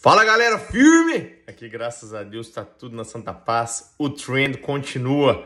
Fala galera, firme! Aqui, graças a Deus, tá tudo na Santa Paz. O trend continua.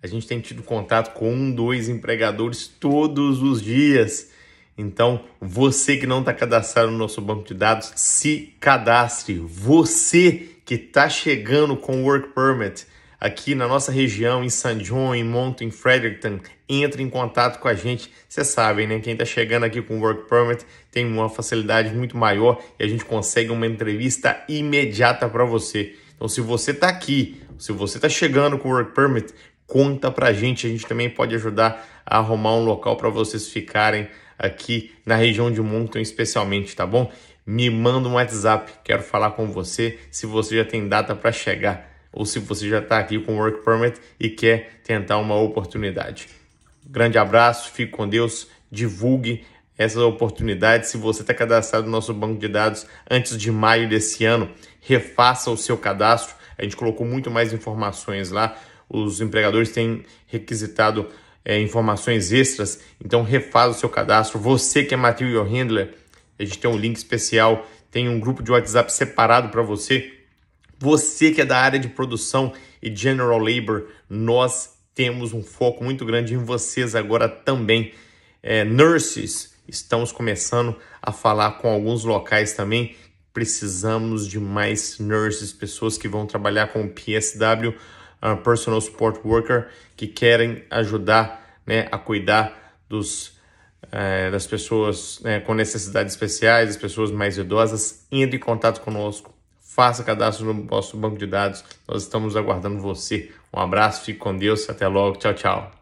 A gente tem tido contato com um, dois empregadores todos os dias. Então, você que não está cadastrado no nosso banco de dados, se cadastre. Você que está chegando com o Work Permit, aqui na nossa região, em San John, em Monto, em Fredericton, entre em contato com a gente. Vocês sabem, né? Quem está chegando aqui com Work Permit tem uma facilidade muito maior e a gente consegue uma entrevista imediata para você. Então, se você está aqui, se você está chegando com Work Permit, conta para a gente. A gente também pode ajudar a arrumar um local para vocês ficarem aqui na região de Moncton, especialmente, tá bom? Me manda um WhatsApp, quero falar com você se você já tem data para chegar ou se você já está aqui com Work Permit e quer tentar uma oportunidade. Grande abraço, fique com Deus, divulgue essas oportunidades. Se você está cadastrado no nosso banco de dados antes de maio desse ano, refaça o seu cadastro. A gente colocou muito mais informações lá. Os empregadores têm requisitado é, informações extras, então refaz o seu cadastro. Você que é material handler, a gente tem um link especial, tem um grupo de WhatsApp separado para você você que é da área de produção e general labor, nós temos um foco muito grande em vocês agora também. É, nurses, estamos começando a falar com alguns locais também. Precisamos de mais nurses, pessoas que vão trabalhar com o PSW, uh, ah, Personal Support Worker, que querem ajudar né, a cuidar dos é, das pessoas né, com necessidades especiais, das pessoas mais idosas, entre em contato conosco faça cadastro no nosso banco de dados. Nós estamos aguardando você. Um abraço, fique com Deus, até logo, tchau, tchau.